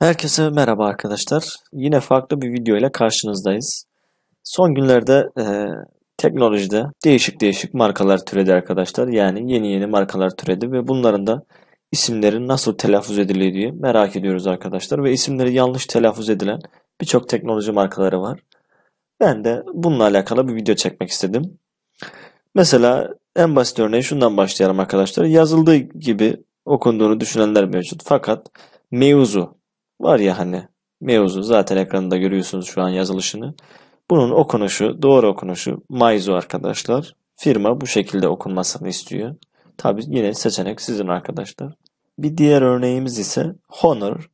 Herkese merhaba arkadaşlar. Yine farklı bir video ile karşınızdayız. Son günlerde e, teknolojide değişik değişik markalar türedi arkadaşlar. Yani yeni yeni markalar türedi ve bunların da isimleri nasıl telaffuz ediliyor diye merak ediyoruz arkadaşlar. Ve isimleri yanlış telaffuz edilen birçok teknoloji markaları var. Ben de bununla alakalı bir video çekmek istedim. Mesela en basit örneği şundan başlayalım arkadaşlar. Yazıldığı gibi okunduğunu düşünenler mevcut. Fakat mevzu Var ya hani mevzu zaten ekranda görüyorsunuz şu an yazılışını. Bunun okunuşu, doğru okunuşu Maizu arkadaşlar. Firma bu şekilde okunmasını istiyor. Tabi yine seçenek sizin arkadaşlar. Bir diğer örneğimiz ise Honor.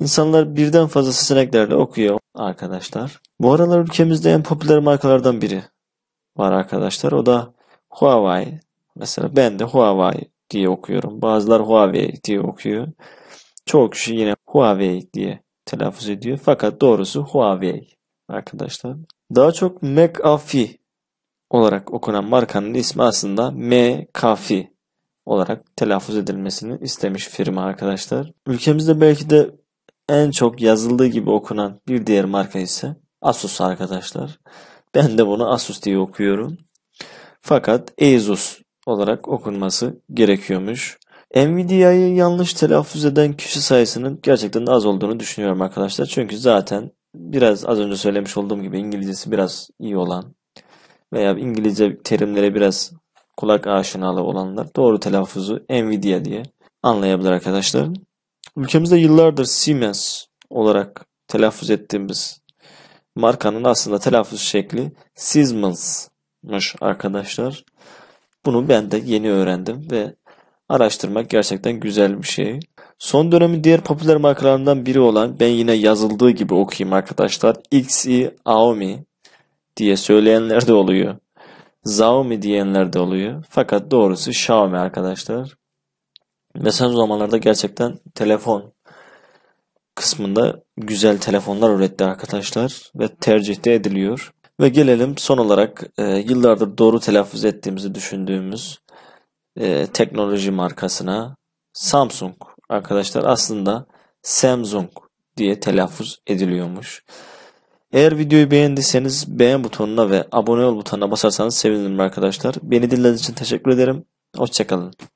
İnsanlar birden fazla seçeneklerle okuyor arkadaşlar. Bu aralar ülkemizde en popüler markalardan biri var arkadaşlar. O da Huawei. Mesela ben de Huawei diye okuyorum. Bazılar Huawei diye okuyor. Çoğu kişi yine Huawei diye telaffuz ediyor. Fakat doğrusu Huawei arkadaşlar. Daha çok McAfee olarak okunan markanın ismi aslında McAfee olarak telaffuz edilmesini istemiş firma arkadaşlar. Ülkemizde belki de en çok yazıldığı gibi okunan bir diğer marka ise Asus arkadaşlar. Ben de bunu Asus diye okuyorum. Fakat Asus olarak okunması gerekiyormuş. Nvidia'yı yanlış telaffuz eden kişi sayısının gerçekten de az olduğunu düşünüyorum arkadaşlar. Çünkü zaten biraz az önce söylemiş olduğum gibi İngilizcesi biraz iyi olan veya İngilizce terimlere biraz kulak aşinalı olanlar doğru telaffuzu Nvidia diye anlayabilir arkadaşlar. Ülkemizde yıllardır Siemens olarak telaffuz ettiğimiz markanın aslında telaffuz şekli Siemens'mış arkadaşlar. Bunu ben de yeni öğrendim ve Araştırmak gerçekten güzel bir şey. Son dönemin diğer popüler markalarından biri olan ben yine yazıldığı gibi okuyayım arkadaşlar. Xi Aomi diye söyleyenler de oluyor. Xiaomi diyenler de oluyor. Fakat doğrusu Xiaomi arkadaşlar. Mesela o zamanlarda gerçekten telefon kısmında güzel telefonlar üretti arkadaşlar ve tercihte ediliyor. Ve gelelim son olarak e, yıllardır doğru telaffuz ettiğimizi düşündüğümüz e, teknoloji markasına Samsung arkadaşlar aslında Samsung diye telaffuz ediliyormuş. Eğer videoyu beğendiyseniz beğen butonuna ve abone ol butonuna basarsanız sevinirim arkadaşlar. Beni dinlediğiniz için teşekkür ederim. Hoşçakalın.